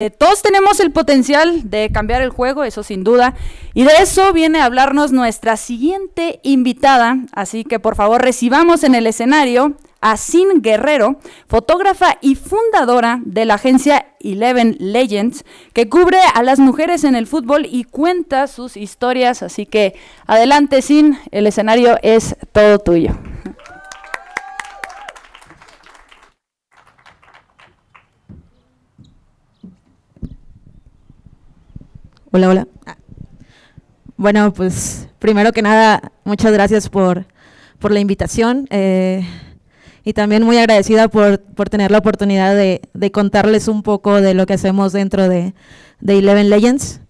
Eh, todos tenemos el potencial de cambiar el juego, eso sin duda. Y de eso viene a hablarnos nuestra siguiente invitada. Así que por favor recibamos en el escenario a Sin Guerrero, fotógrafa y fundadora de la agencia Eleven Legends, que cubre a las mujeres en el fútbol y cuenta sus historias. Así que adelante Sin, el escenario es todo tuyo. Hola, hola. Bueno, pues primero que nada, muchas gracias por, la invitación eh, y también muy agradecida por, tener la oportunidad de, contarles un poco de lo que hacemos dentro de, de Eleven Legends.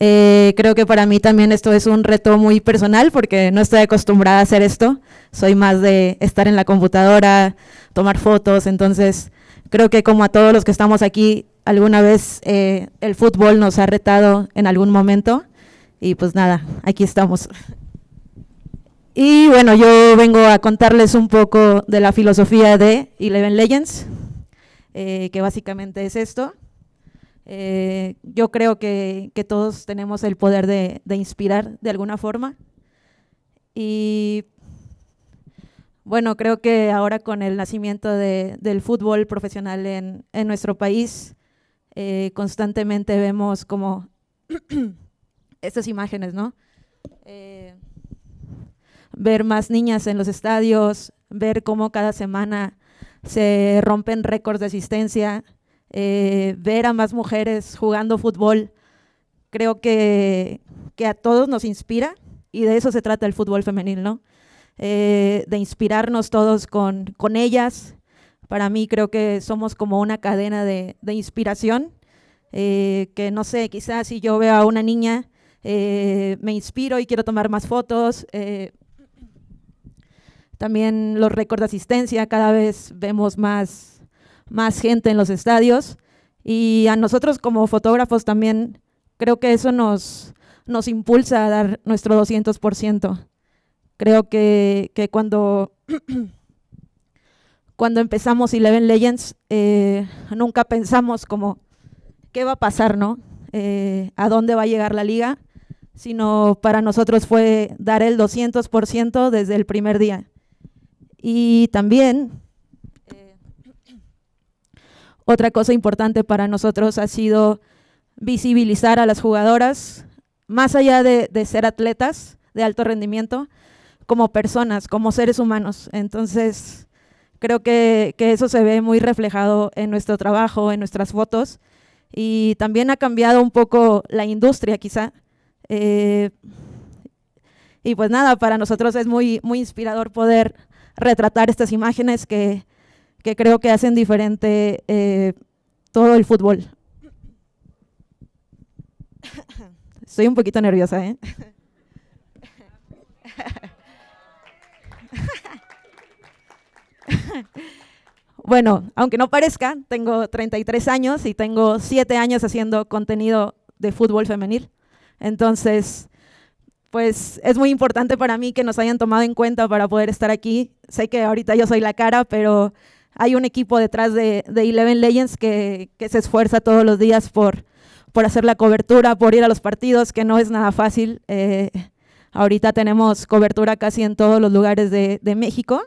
Eh, creo que para mí también esto es un reto muy personal porque no estoy acostumbrada a hacer esto. Soy más de estar en la computadora, tomar fotos, entonces creo que como a todos los que estamos aquí alguna vez eh, el fútbol nos ha retado en algún momento y pues nada, aquí estamos. Y bueno, yo vengo a contarles un poco de la filosofía de Eleven Legends, eh, que básicamente es esto. Eh, yo creo que, todos tenemos el poder de, inspirar de alguna forma. Y bueno, creo que ahora con el nacimiento de, del fútbol profesional en, en, nuestro país, eh, constantemente vemos como estas imágenes, ¿no? Eh, ver más niñas en los estadios, ver cómo cada semana se rompen récords de asistencia, eh, ver a más mujeres jugando fútbol, creo que, a todos nos inspira y de eso se trata el fútbol femenil, ¿no? de inspirarnos todos con, con ellas, para mí creo que somos como una cadena de, inspiración, eh, que no sé, quizás si yo veo a una niña, eh, me inspiro y quiero tomar más fotos. Eh, también los récords de asistencia, cada vez vemos más, más gente en los estadios. Y a nosotros como fotógrafos también creo que eso nos, nos impulsa a dar nuestro 200%. Creo que cuando cuando empezamos Eleven Legends, eh, nunca pensamos como qué va a pasar, ¿no? Eh, ¿A dónde va a llegar la liga? Sino para nosotros fue dar el 200% desde el primer día. Y también eh, otra cosa importante para nosotros ha sido visibilizar a las jugadoras, más allá de ser atletas de alto rendimiento, como personas, como seres humanos. Entonces, Creo que, eso se ve muy reflejado en nuestro trabajo, en nuestras fotos. Y también ha cambiado un poco la industria, quizá. Eh, y pues nada, para nosotros es muy, muy inspirador poder retratar estas imágenes que, que creo que hacen diferente eh, todo el fútbol. Estoy un poquito nerviosa, ¿eh? bueno, aunque no parezca, tengo 33 años y tengo 7 años haciendo contenido de fútbol femenil. Entonces, pues es muy importante para mí que nos hayan tomado en cuenta para poder estar aquí. Sé que ahorita yo soy la cara, pero hay un equipo detrás de, Eleven Legends que, se esfuerza todos los días por, por hacer la cobertura, por ir a los partidos, que no es nada fácil. Eh, ahorita tenemos cobertura casi en todos los lugares de México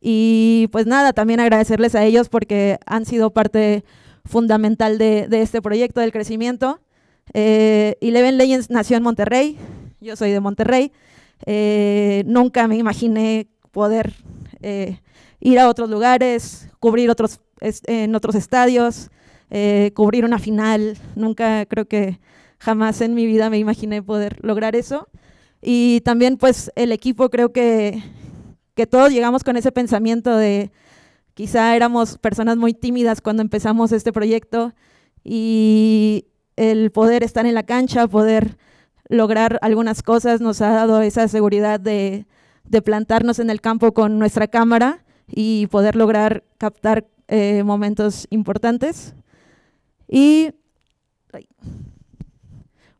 y pues nada, también agradecerles a ellos porque han sido parte fundamental de, este proyecto del crecimiento. Eh, Eleven Legends nació en Monterrey, yo soy de Monterrey. Eh, nunca me imaginé poder eh, ir a otros lugares, cubrir otros en otros estadios, eh, cubrir una final. Nunca creo que jamás en mi vida me imaginé poder lograr eso. Y también pues el equipo creo que, que todos llegamos con ese pensamiento de quizá éramos personas muy tímidas cuando empezamos este proyecto y el poder estar en la cancha, poder lograr algunas cosas, nos ha dado esa seguridad de, plantarnos en el campo con nuestra cámara y poder lograr captar eh, momentos importantes. Y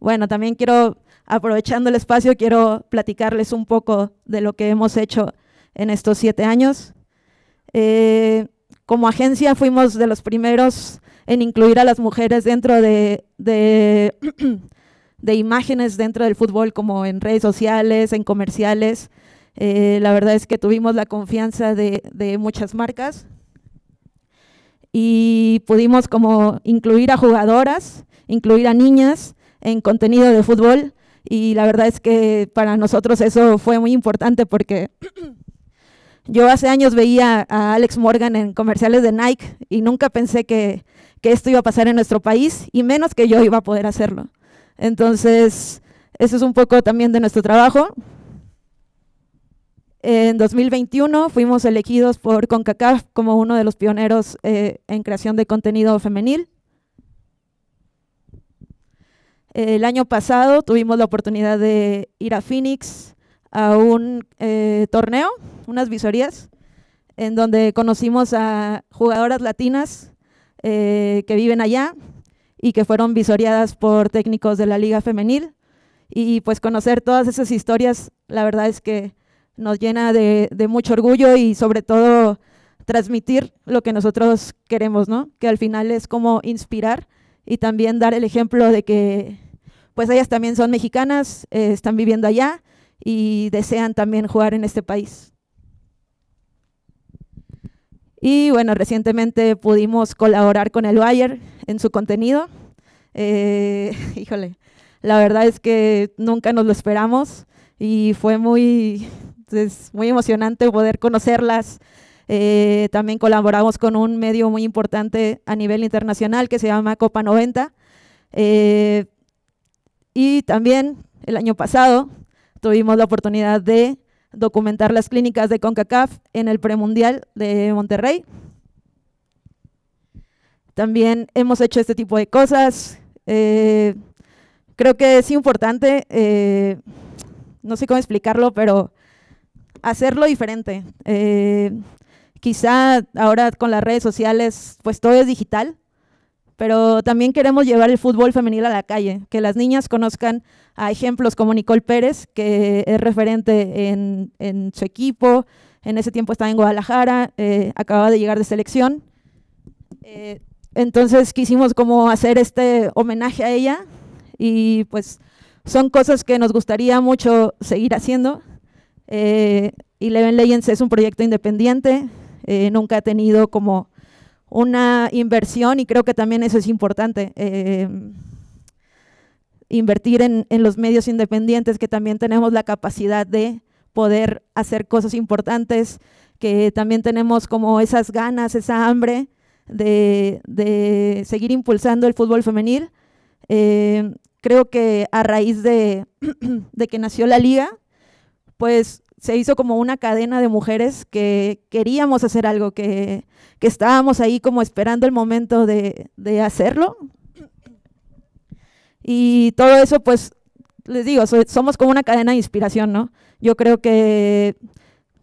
bueno, también quiero, aprovechando el espacio, quiero platicarles un poco de lo que hemos hecho en estos siete años. Eh, como agencia fuimos de los primeros en incluir a las mujeres dentro de, de, de imágenes dentro del fútbol, como en redes sociales, en comerciales. Eh, la verdad es que tuvimos la confianza de, de muchas marcas y pudimos como incluir a jugadoras, incluir a niñas en contenido de fútbol y la verdad es que para nosotros eso fue muy importante porque Yo hace años veía a Alex Morgan en comerciales de Nike y nunca pensé que, esto iba a pasar en nuestro país y menos que yo iba a poder hacerlo. Entonces, eso es un poco también de nuestro trabajo. En 2021 fuimos elegidos por CONCACAF como uno de los pioneros eh, en creación de contenido femenil. El año pasado tuvimos la oportunidad de ir a Phoenix a un eh, torneo unas visorías en donde conocimos a jugadoras latinas eh, que viven allá y que fueron visoreadas por técnicos de la Liga Femenil. Y pues conocer todas esas historias, la verdad es que nos llena de, mucho orgullo y sobre todo transmitir lo que nosotros queremos, ¿no? Que al final es como inspirar y también dar el ejemplo de que pues ellas también son mexicanas, eh, están viviendo allá y desean también jugar en este país. Y bueno, recientemente pudimos colaborar con el Bayer en su contenido. Eh, híjole, la verdad es que nunca nos lo esperamos y fue muy, pues, muy emocionante poder conocerlas. Eh, también colaboramos con un medio muy importante a nivel internacional que se llama Copa 90. Eh, y también el año pasado tuvimos la oportunidad de documentar las clínicas de CONCACAF en el premundial de Monterrey. También hemos hecho este tipo de cosas. Eh, creo que es importante, eh, no sé cómo explicarlo, pero hacerlo diferente. Eh, quizá ahora con las redes sociales, pues todo es digital, pero también queremos llevar el fútbol femenil a la calle, que las niñas conozcan a ejemplos como Nicole Pérez, que es referente en, su equipo, en ese tiempo estaba en Guadalajara, eh, acaba de llegar de selección. Eh, entonces quisimos como hacer este homenaje a ella y pues son cosas que nos gustaría mucho seguir haciendo. y eh, Eleven Legends es un proyecto independiente, eh, nunca ha tenido como una inversión y creo que también eso es importante. Eh, invertir en, los medios independientes que también tenemos la capacidad de poder hacer cosas importantes, que también tenemos como esas ganas, esa hambre de, seguir impulsando el fútbol femenil. Eh, creo que a raíz de, de que nació la liga, pues se hizo como una cadena de mujeres que queríamos hacer algo, que, estábamos ahí como esperando el momento de, hacerlo. Y todo eso, pues, les digo, somos como una cadena de inspiración, ¿no? Yo creo que,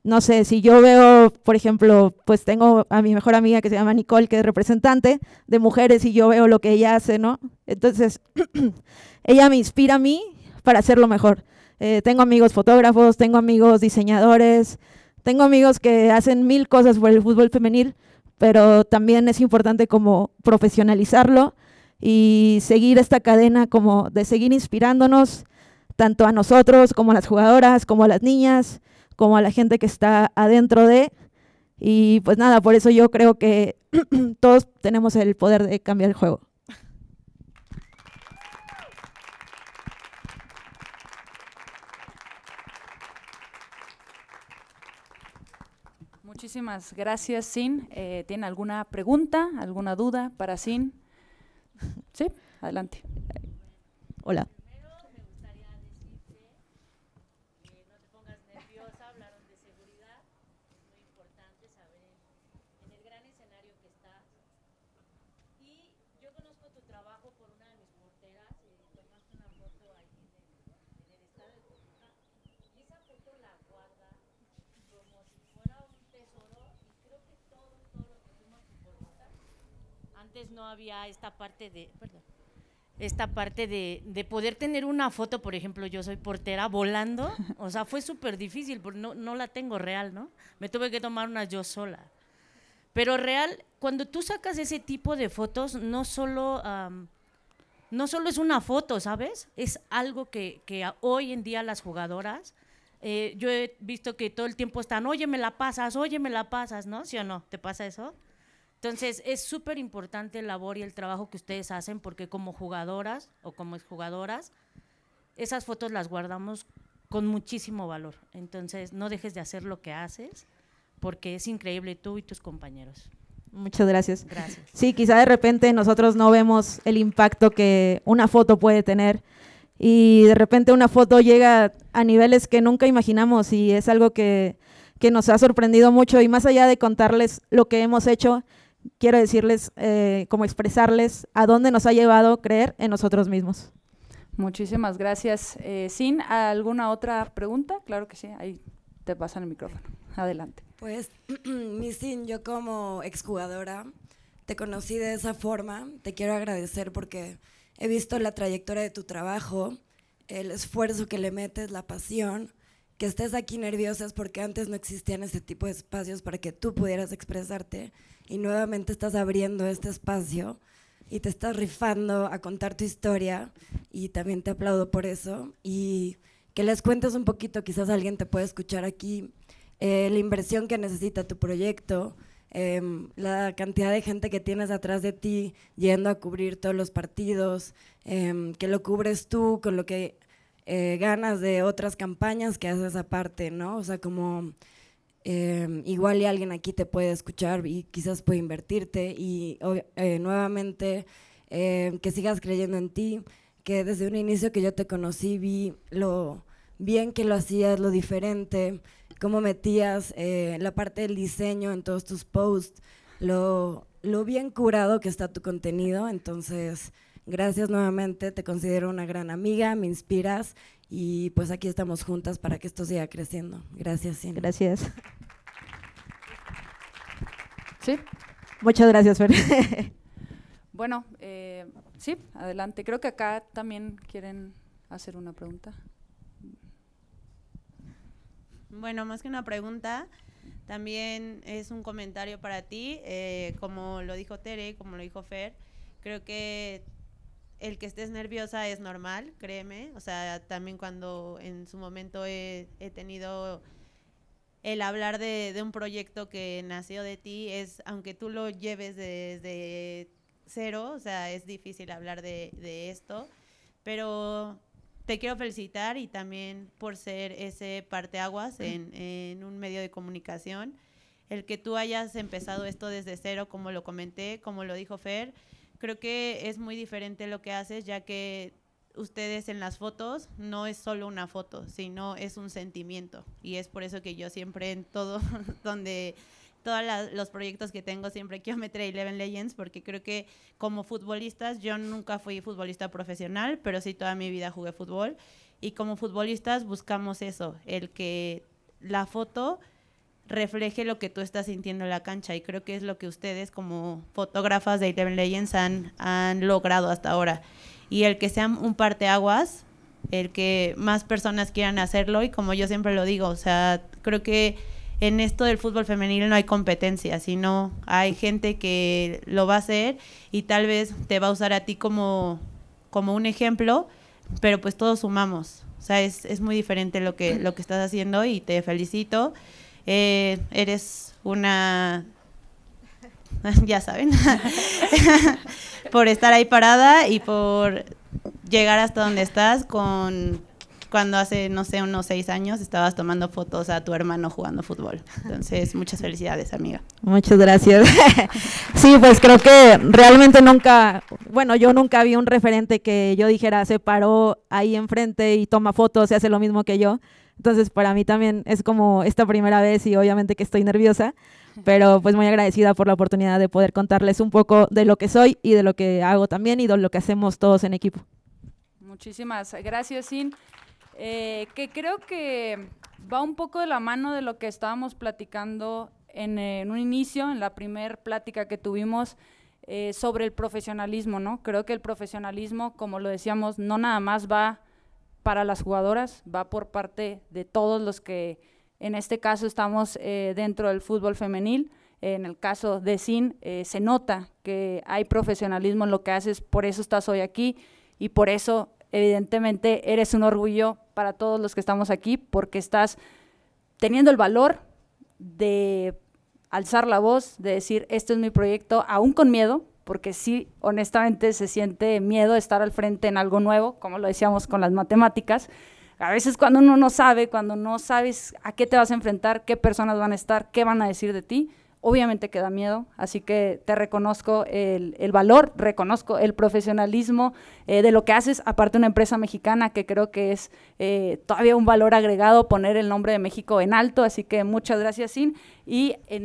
no sé, si yo veo, por ejemplo, pues tengo a mi mejor amiga que se llama Nicole, que es representante de mujeres, y yo veo lo que ella hace, ¿no? Entonces, ella me inspira a mí para hacerlo mejor. Eh, tengo amigos fotógrafos, tengo amigos diseñadores, tengo amigos que hacen mil cosas por el fútbol femenil, pero también es importante como profesionalizarlo y seguir esta cadena como de seguir inspirándonos tanto a nosotros como a las jugadoras, como a las niñas, como a la gente que está adentro de. Y pues nada, por eso yo creo que todos tenemos el poder de cambiar el juego. Muchísimas gracias, Sin. Eh, ¿Tiene alguna pregunta, alguna duda para Sin? Sí, adelante. Hola. antes no había esta parte de, esta parte de, poder tener una foto, por ejemplo, yo soy portera volando, o sea, fue súper difícil, porque no, no la tengo real, ¿no? Me tuve que tomar una yo sola. Pero real, cuando tú sacas ese tipo de fotos, no solo, no solo es una foto, ¿sabes? Es algo que, hoy en día las jugadoras, eh, yo he visto que todo el tiempo están, oye, me la pasas, oye, me la pasas, ¿no? ¿Sí o no? ¿Te pasa eso? Entonces, es súper importante el labor y el trabajo que ustedes hacen porque como jugadoras o como jugadoras, esas fotos las guardamos con muchísimo valor. Entonces, no dejes de hacer lo que haces porque es increíble tú y tus compañeros. Muchas gracias. Gracias. Sí, quizá de repente nosotros no vemos el impacto que una foto puede tener y de repente una foto llega a niveles que nunca imaginamos y es algo que nos ha sorprendido mucho y más allá de contarles lo que hemos hecho, quiero decirles, eh, como expresarles a dónde nos ha llevado creer en nosotros mismos. Muchísimas gracias. Eh, Sin, ¿alguna otra pregunta? Claro que sí, ahí te pasan el micrófono. Adelante. Pues, mi yo como exjugadora te conocí de esa forma. Te quiero agradecer porque he visto la trayectoria de tu trabajo, el esfuerzo que le metes, la pasión que estés aquí nerviosas porque antes no existían ese tipo de espacios para que tú pudieras expresarte y nuevamente estás abriendo este espacio y te estás rifando a contar tu historia y también te aplaudo por eso y que les cuentes un poquito, quizás alguien te pueda escuchar aquí, eh, la inversión que necesita tu proyecto, em, la cantidad de gente que tienes atrás de ti yendo a cubrir todos los partidos, em, que lo cubres tú con lo que eh, ganas de otras campañas que haces aparte, ¿no? O sea, como em, igual y alguien aquí te puede escuchar y quizás puede invertirte y eh, nuevamente em, que sigas creyendo en ti, que desde un inicio que yo te conocí vi lo bien que lo hacías, lo diferente, cómo metías eh, la parte del diseño en todos tus posts, lo bien curado que está tu contenido, entonces Gracias nuevamente, te considero una gran amiga, me inspiras y pues aquí estamos juntas para que esto siga creciendo. Gracias, Gracias. Sí. Muchas gracias, Fer. Bueno, eh, sí, adelante. Creo que acá también quieren hacer una pregunta. Bueno, más que una pregunta, también es un comentario para ti. Eh, como lo dijo Tere, como lo dijo Fer, creo que el que estés nerviosa es normal, créeme. O sea, también cuando en su momento he, tenido el hablar de, un proyecto que nació de ti, es, aunque tú lo lleves desde cero, o sea, es difícil hablar de, esto, pero te quiero felicitar y también por ser ese parteaguas en, en un medio de comunicación. El que tú hayas empezado esto desde cero, como lo comenté, como lo dijo Fer, creo que es muy diferente lo que haces, ya que ustedes en las fotos no es solo una foto, sino es un sentimiento. Y es por eso que yo siempre en todo, donde todos los proyectos que tengo siempre quiero meter a Eleven Legends porque creo que como futbolistas, yo nunca fui futbolista profesional, pero sí toda mi vida jugué fútbol. Y como futbolistas buscamos eso, el que la foto refleje lo que tú estás sintiendo en la cancha y creo que es lo que ustedes como fotógrafas de Eleven Legends han, han logrado hasta ahora. Y el que sean un parteaguas, el que más personas quieran hacerlo y como yo siempre lo digo, o sea, creo que en esto del fútbol femenil no hay competencia, sino hay gente que lo va a hacer y tal vez te va a usar a ti como, como un ejemplo, pero pues todos sumamos. O sea, es, es muy diferente lo que, lo que estás haciendo y te felicito. Eh, eres una ya saben, por estar ahí parada y por llegar hasta donde estás con cuando hace, no sé, unos seis años estabas tomando fotos a tu hermano jugando fútbol. Entonces, muchas felicidades, amiga. Muchas gracias. sí, pues creo que realmente nunca, bueno, yo nunca vi un referente que yo dijera, se paró ahí enfrente y toma fotos y hace lo mismo que yo. Entonces, para mí también es como esta primera vez y obviamente que estoy nerviosa, pero pues muy agradecida por la oportunidad de poder contarles un poco de lo que soy y de lo que hago también y de lo que hacemos todos en equipo. Muchísimas gracias, Sin. Eh, que creo que va un poco de la mano de lo que estábamos platicando en, un inicio, en la primera plática que tuvimos eh, sobre el profesionalismo, ¿no? Creo que el profesionalismo, como lo decíamos, no nada más va para las jugadoras, va por parte de todos los que en este caso estamos eh, dentro del fútbol femenil. En el caso de SIN, eh, se nota que hay profesionalismo en lo que haces, por eso estás hoy aquí y por eso, evidentemente, eres un orgullo para todos los que estamos aquí, porque estás teniendo el valor de alzar la voz, de decir, este es mi proyecto, aún con miedo, porque sí, honestamente se siente miedo de estar al frente en algo nuevo, como lo decíamos con las matemáticas. A veces cuando uno no sabe, cuando no sabes a qué te vas a enfrentar, qué personas van a estar, qué van a decir de ti, obviamente queda miedo, así que te reconozco el, valor, reconozco el profesionalismo eh, de lo que haces, aparte una empresa mexicana que creo que es eh, todavía un valor agregado poner el nombre de México en alto, así que muchas gracias, Sin. Y en